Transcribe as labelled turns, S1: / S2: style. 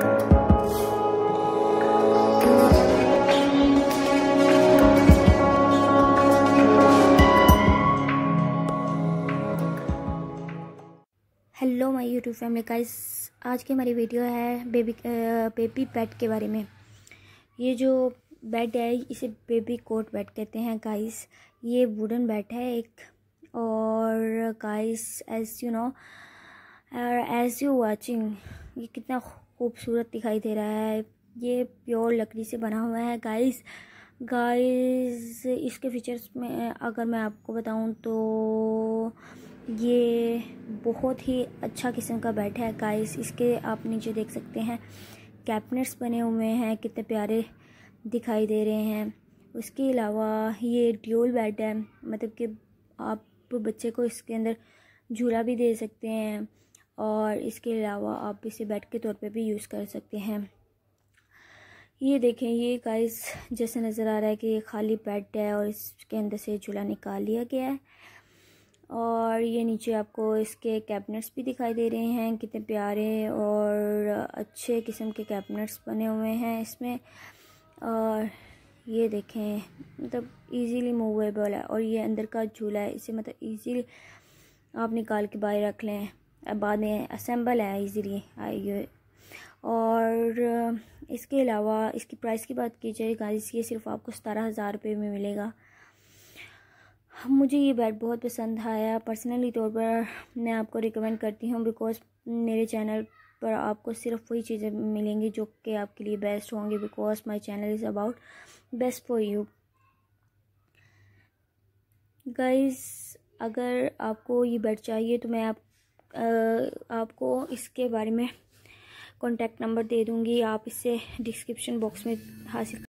S1: hello my YouTube family guys आज की हमारी वीडियो है बेबी बेबी बेड के बारे में ये जो बेड है इसे बेबी कोट बेड कहते हैं गाइस ये वुडन बेड है एक और गाइस एज यू नो और एज यू वॉचिंग ये कितना खूबसूरत दिखाई दे रहा है ये प्योर लकड़ी से बना हुआ है गाइस गाइस इसके फीचर्स में अगर मैं आपको बताऊं तो ये बहुत ही अच्छा किस्म का बेड है गाइस इसके आप नीचे देख सकते हैं कैबिनेट्स बने हुए हैं कितने प्यारे दिखाई दे रहे हैं उसके अलावा ये ड्यूल बेड है मतलब कि आप बच्चे को इसके अंदर झूला भी दे सकते हैं और इसके अलावा आप इसे बेड के तौर पे भी यूज़ कर सकते हैं ये देखें ये गाइस जैसे नज़र आ रहा है कि ये खाली बेड है और इसके अंदर से झूला निकाल लिया गया है और ये नीचे आपको इसके कैबिनेट्स भी दिखाई दे रहे हैं कितने प्यारे और अच्छे किस्म के कैबिनेट्स बने हुए हैं इसमें और ये देखें मतलब इजीली मूवेबल है और ये अंदर का झूला है इसे मतलब इजीली आप निकाल के बाहर रख लें बाद में असम्बल है इजीली आई और इसके अलावा इसकी प्राइस की बात की जाए गाइस ये सिर्फ आपको सतारह हज़ार रुपये में मिलेगा मुझे ये बैट बहुत पसंद आया पर्सनली तौर पर मैं आपको रिकमेंड करती हूँ बिकॉज मेरे चैनल पर आपको सिर्फ वही चीज़ें मिलेंगी जो कि आपके लिए बेस्ट होंगे because my channel is about best for you guys अगर आपको ये बैट चाहिए तो मैं आप आपको इसके बारे में कॉन्टैक्ट नंबर दे दूँगी आप इसे डिस्क्रिप्शन बॉक्स में हासिल